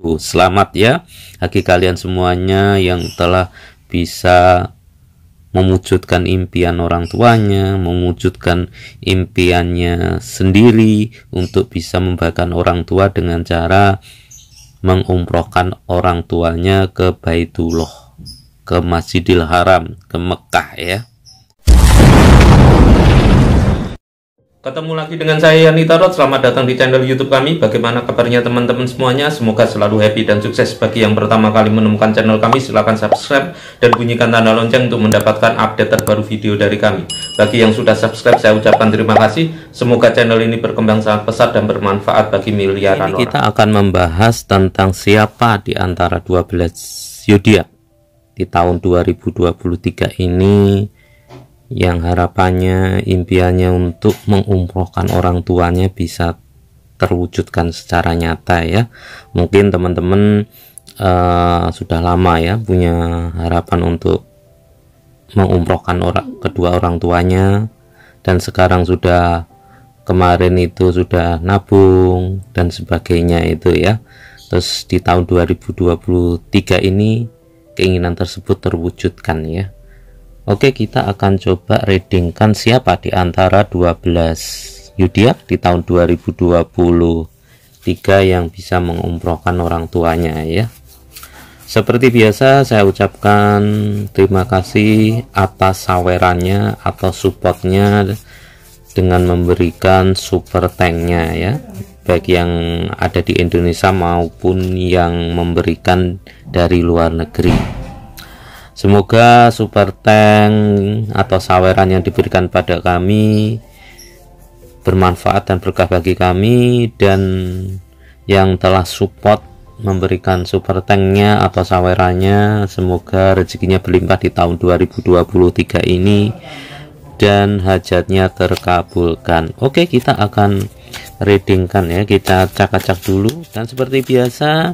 Selamat ya bagi kalian semuanya yang telah bisa mewujudkan impian orang tuanya, mewujudkan impiannya sendiri untuk bisa membahagiakan orang tua dengan cara mengumrohkan orang tuanya ke Baitullah, ke Masjidil Haram, ke Mekah ya. Ketemu lagi dengan saya Yani Tarot. selamat datang di channel YouTube kami. Bagaimana kabarnya teman-teman semuanya? Semoga selalu happy dan sukses. Bagi yang pertama kali menemukan channel kami, silahkan subscribe dan bunyikan tanda lonceng untuk mendapatkan update terbaru video dari kami. Bagi yang sudah subscribe, saya ucapkan terima kasih. Semoga channel ini berkembang sangat pesat dan bermanfaat bagi miliaran ini orang. Kita akan membahas tentang siapa di antara 12 zodiak di tahun 2023 ini yang harapannya impiannya untuk mengumrohkan orang tuanya bisa terwujudkan secara nyata ya mungkin teman-teman uh, sudah lama ya punya harapan untuk mengumrohkan orang kedua orang tuanya dan sekarang sudah kemarin itu sudah nabung dan sebagainya itu ya terus di tahun 2023 ini keinginan tersebut terwujudkan ya Oke, kita akan coba readingkan siapa di antara 12 yudiak di tahun 2020. Tiga yang bisa mengumrohkan orang tuanya ya. Seperti biasa saya ucapkan terima kasih atas sawerannya atau supportnya dengan memberikan super tanknya ya baik yang ada di Indonesia maupun yang memberikan dari luar negeri. Semoga super tank atau saweran yang diberikan pada kami bermanfaat dan berkah bagi kami dan yang telah support memberikan super tanknya atau sawerannya semoga rezekinya berlimpah di tahun 2023 ini dan hajatnya terkabulkan oke kita akan readingkan ya kita cak-cak dulu dan seperti biasa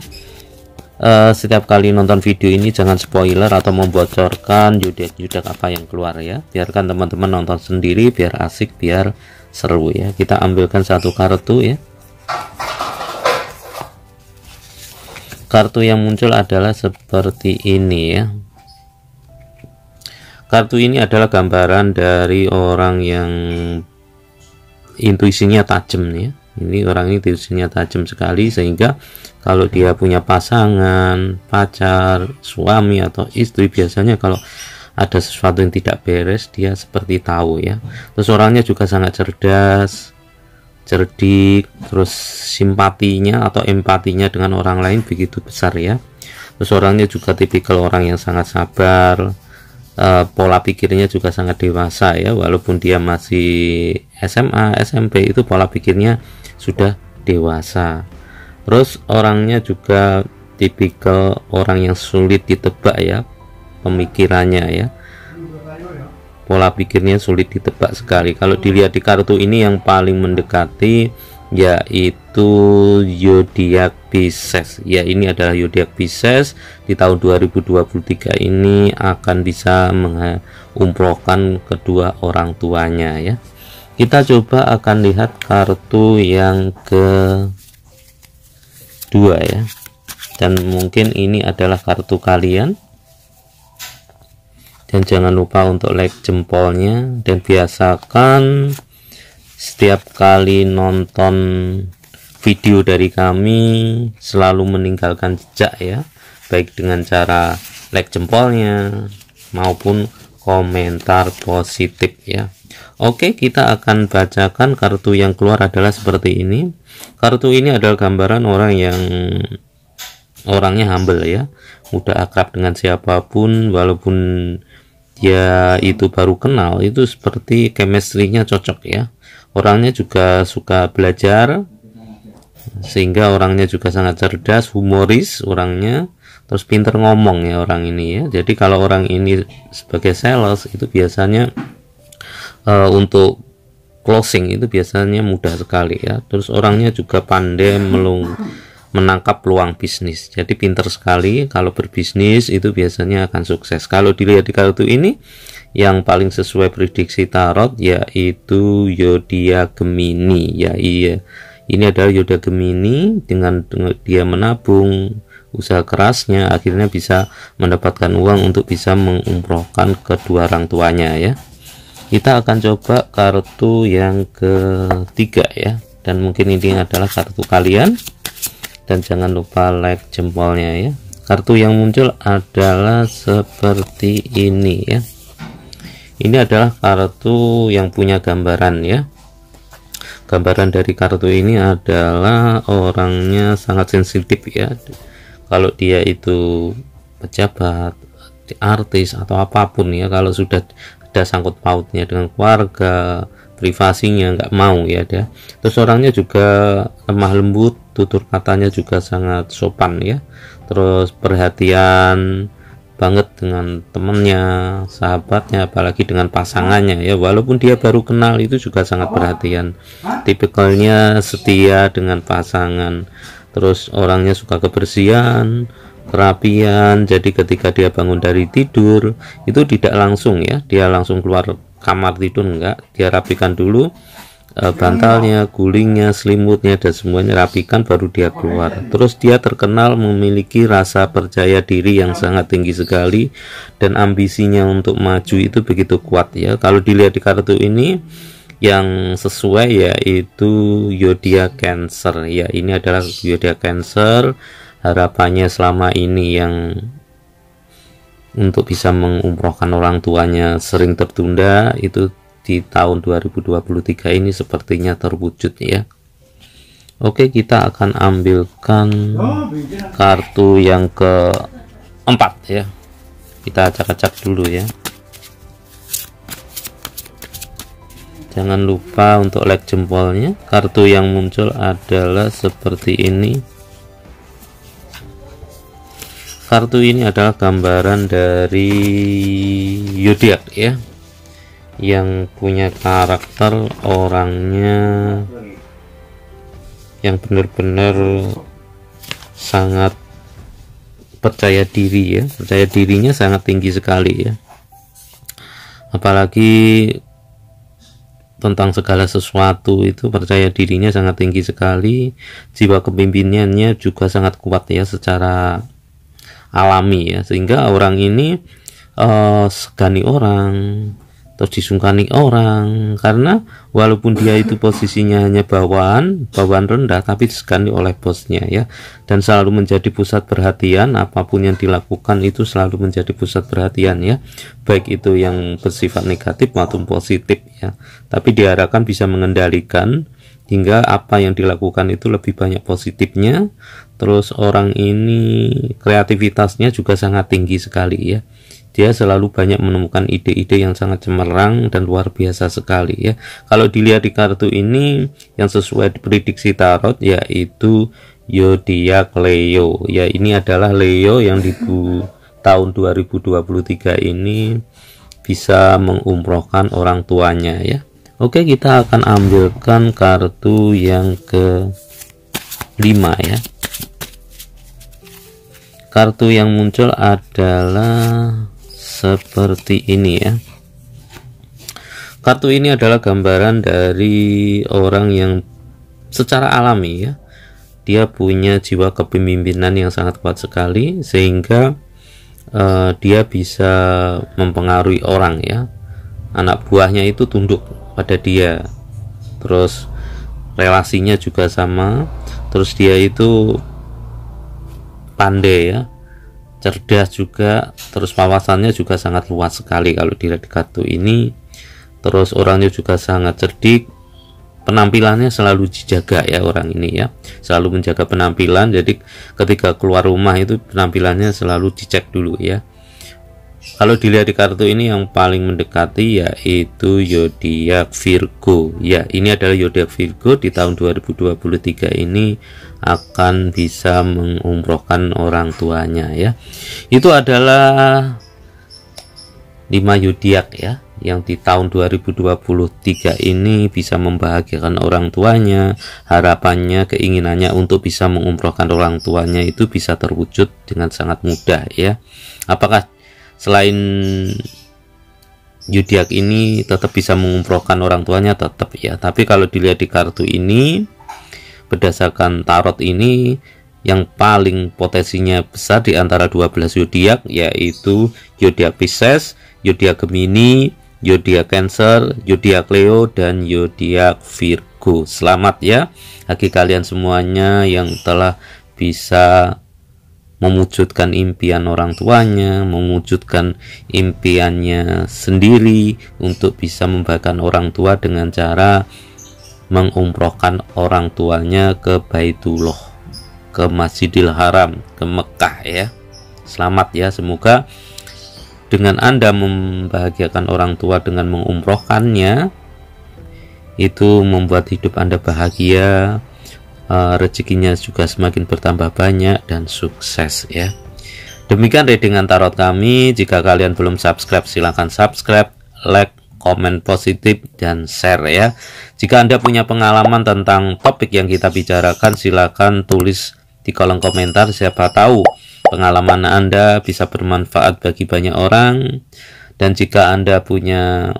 Eh, setiap kali nonton video ini jangan spoiler atau membocorkan judek-judek apa yang keluar ya biarkan teman-teman nonton sendiri biar asik biar seru ya kita ambilkan satu kartu ya kartu yang muncul adalah seperti ini ya kartu ini adalah gambaran dari orang yang intuisinya tajam nih ya ini orang ini tirusnya tajam sekali sehingga kalau dia punya pasangan pacar suami atau istri biasanya kalau ada sesuatu yang tidak beres dia seperti tahu ya terus orangnya juga sangat cerdas cerdik terus simpatinya atau empatinya dengan orang lain begitu besar ya terus orangnya juga tipikal orang yang sangat sabar e, pola pikirnya juga sangat dewasa ya walaupun dia masih SMA SMP itu pola pikirnya sudah dewasa terus orangnya juga tipikal orang yang sulit ditebak ya pemikirannya ya pola pikirnya sulit ditebak sekali kalau dilihat di kartu ini yang paling mendekati yaitu zodiak Pisces ya ini adalah zodiak Pisces di tahun 2023 ini akan bisa mengumprokan kedua orang tuanya ya kita coba akan lihat kartu yang ke dua ya dan mungkin ini adalah kartu kalian dan jangan lupa untuk like jempolnya dan biasakan setiap kali nonton video dari kami selalu meninggalkan jejak ya baik dengan cara like jempolnya maupun komentar positif ya. Oke, kita akan bacakan kartu yang keluar adalah seperti ini. Kartu ini adalah gambaran orang yang orangnya humble ya, mudah akrab dengan siapapun walaupun dia itu baru kenal itu seperti chemistry-nya cocok ya. Orangnya juga suka belajar sehingga orangnya juga sangat cerdas, humoris orangnya terus pinter ngomong ya orang ini ya jadi kalau orang ini sebagai sales itu biasanya uh, untuk closing itu biasanya mudah sekali ya terus orangnya juga pandai melung menangkap peluang bisnis jadi pinter sekali kalau berbisnis itu biasanya akan sukses kalau dilihat di kartu ini yang paling sesuai prediksi tarot yaitu Yodia Gemini ya iya ini adalah Yoda Gemini dengan, dengan dia menabung usaha kerasnya akhirnya bisa mendapatkan uang untuk bisa mengumrohkan kedua orang tuanya ya kita akan coba kartu yang ketiga ya dan mungkin ini adalah kartu kalian dan jangan lupa like jempolnya ya kartu yang muncul adalah seperti ini ya ini adalah kartu yang punya gambaran ya gambaran dari kartu ini adalah orangnya sangat sensitif ya kalau dia itu pejabat artis atau apapun ya kalau sudah ada sangkut pautnya dengan keluarga privasinya nggak mau ya dia terus orangnya juga lemah lembut tutur katanya juga sangat sopan ya terus perhatian banget dengan temennya sahabatnya apalagi dengan pasangannya ya walaupun dia baru kenal itu juga sangat perhatian tipikalnya setia dengan pasangan terus orangnya suka kebersihan kerapian jadi ketika dia bangun dari tidur itu tidak langsung ya dia langsung keluar kamar tidur enggak dia rapikan dulu e, bantalnya gulingnya selimutnya dan semuanya rapikan baru dia keluar terus dia terkenal memiliki rasa percaya diri yang sangat tinggi sekali dan ambisinya untuk maju itu begitu kuat ya kalau dilihat di kartu ini yang sesuai yaitu yodia Cancer ya ini adalah yodia Cancer harapannya selama ini yang untuk bisa mengumrohkan orang tuanya sering tertunda itu di tahun 2023 ini sepertinya terwujud ya Oke kita akan ambilkan kartu yang keempat ya kita acak-acak dulu ya jangan lupa untuk like jempolnya kartu yang muncul adalah seperti ini kartu ini adalah gambaran dari Yudiak ya yang punya karakter orangnya yang benar-benar sangat percaya diri ya percaya dirinya sangat tinggi sekali ya apalagi tentang segala sesuatu itu percaya dirinya sangat tinggi sekali jiwa kepemimpinannya juga sangat kuat ya secara alami ya sehingga orang ini uh, segani orang terus disungkani orang karena walaupun dia itu posisinya hanya bawahan bawahan rendah tapi disegani oleh bosnya ya dan selalu menjadi pusat perhatian apapun yang dilakukan itu selalu menjadi pusat perhatian ya baik itu yang bersifat negatif maupun positif ya tapi diharapkan bisa mengendalikan hingga apa yang dilakukan itu lebih banyak positifnya terus orang ini kreativitasnya juga sangat tinggi sekali ya dia selalu banyak menemukan ide-ide yang sangat cemerlang dan luar biasa sekali ya. Kalau dilihat di kartu ini yang sesuai prediksi tarot yaitu Yodiak Leo. Ya, ini adalah Leo yang di tahun 2023 ini bisa mengumrohkan orang tuanya ya. Oke, kita akan ambilkan kartu yang ke 5 ya. Kartu yang muncul adalah seperti ini ya kartu ini adalah gambaran dari orang yang secara alami ya dia punya jiwa kepemimpinan yang sangat kuat sekali sehingga uh, dia bisa mempengaruhi orang ya anak buahnya itu tunduk pada dia terus relasinya juga sama terus dia itu pandai ya cerdas juga terus wawasannya juga sangat luas sekali kalau dilihat di kartu ini terus orangnya juga sangat cerdik penampilannya selalu dijaga ya orang ini ya selalu menjaga penampilan jadi ketika keluar rumah itu penampilannya selalu dicek dulu ya kalau dilihat di kartu ini yang paling mendekati yaitu Yodiak Virgo ya ini adalah Yodiak Virgo di tahun 2023 ini akan bisa mengumrohkan orang tuanya ya itu adalah 5 yudiak ya yang di tahun 2023 ini bisa membahagiakan orang tuanya harapannya keinginannya untuk bisa mengumrohkan orang tuanya itu bisa terwujud dengan sangat mudah ya apakah selain Yudiak ini tetap bisa mengumrohkan orang tuanya tetap ya tapi kalau dilihat di kartu ini berdasarkan tarot ini yang paling potensinya besar di antara 12 zodiak yaitu zodiak Pisces, zodiak Gemini, zodiak Cancer, zodiak Leo dan zodiak Virgo. Selamat ya bagi kalian semuanya yang telah bisa mewujudkan impian orang tuanya, mewujudkan impiannya sendiri untuk bisa membahagiakan orang tua dengan cara mengumrohkan orang tuanya ke Baitullah, ke Masjidil Haram, ke Mekah ya. Selamat ya, semoga dengan Anda membahagiakan orang tua dengan mengumrohkannya itu membuat hidup Anda bahagia, eh, rezekinya juga semakin bertambah banyak dan sukses ya. Demikian reading tarot kami. Jika kalian belum subscribe, silahkan subscribe, like, komen positif, dan share ya. Jika Anda punya pengalaman tentang topik yang kita bicarakan, silakan tulis di kolom komentar. Siapa tahu pengalaman Anda bisa bermanfaat bagi banyak orang. Dan jika Anda punya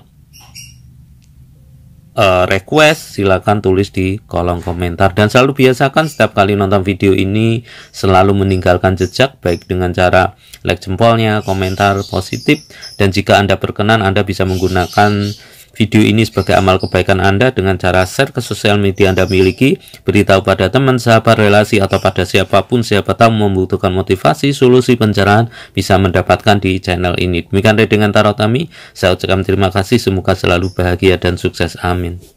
uh, request silahkan tulis di kolom komentar dan selalu biasakan setiap kali nonton video ini selalu meninggalkan jejak baik dengan cara like jempolnya, komentar positif dan jika Anda berkenan Anda bisa menggunakan video ini sebagai amal kebaikan Anda dengan cara share ke sosial media Anda miliki, beritahu pada teman, sahabat, relasi, atau pada siapapun siapa tahu membutuhkan motivasi, solusi pencerahan bisa mendapatkan di channel ini. Demikian dengan tarot kami, saya ucapkan terima kasih, semoga selalu bahagia dan sukses. Amin.